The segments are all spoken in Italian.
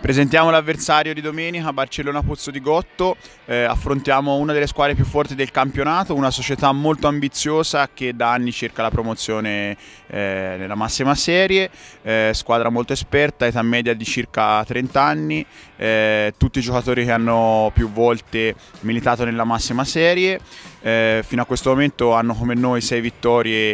Presentiamo l'avversario di domenica, Barcellona Pozzo di Gotto, eh, affrontiamo una delle squadre più forti del campionato, una società molto ambiziosa che da anni cerca la promozione eh, nella massima serie, eh, squadra molto esperta, età media di circa 30 anni, eh, tutti i giocatori che hanno più volte militato nella massima serie. Eh, fino a questo momento hanno come noi 6 vittorie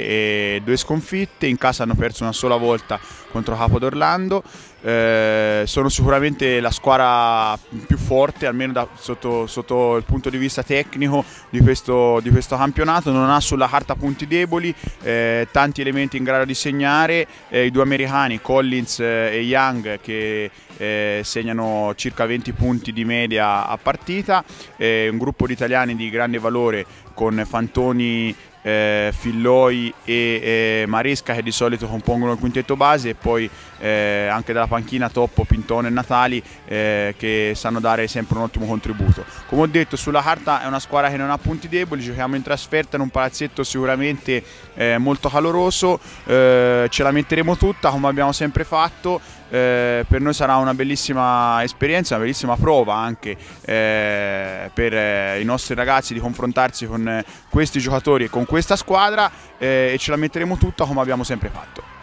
e 2 sconfitte, in casa hanno perso una sola volta contro Capo d'Orlando, eh, sono sicuramente la squadra più forte, almeno da, sotto, sotto, il punto di vista tecnico di questo, di questo campionato, non ha sulla carta punti deboli, eh, tanti elementi in grado di segnare, eh, i due americani Collins eh, e Young che eh, segnano circa 20 punti di media a partita, eh, un gruppo di italiani di grande valore con Fantoni eh, Filloi e eh, Maresca che di solito compongono il quintetto base e poi eh, anche dalla panchina Toppo, Pintone e Natali eh, che sanno dare sempre un ottimo contributo. Come ho detto sulla carta è una squadra che non ha punti deboli, giochiamo in trasferta in un palazzetto sicuramente eh, molto caloroso, eh, ce la metteremo tutta come abbiamo sempre fatto eh, per noi sarà una bellissima esperienza, una bellissima prova anche eh, per eh, i nostri ragazzi di confrontarsi con eh, questi giocatori e con questa squadra e ce la metteremo tutta come abbiamo sempre fatto.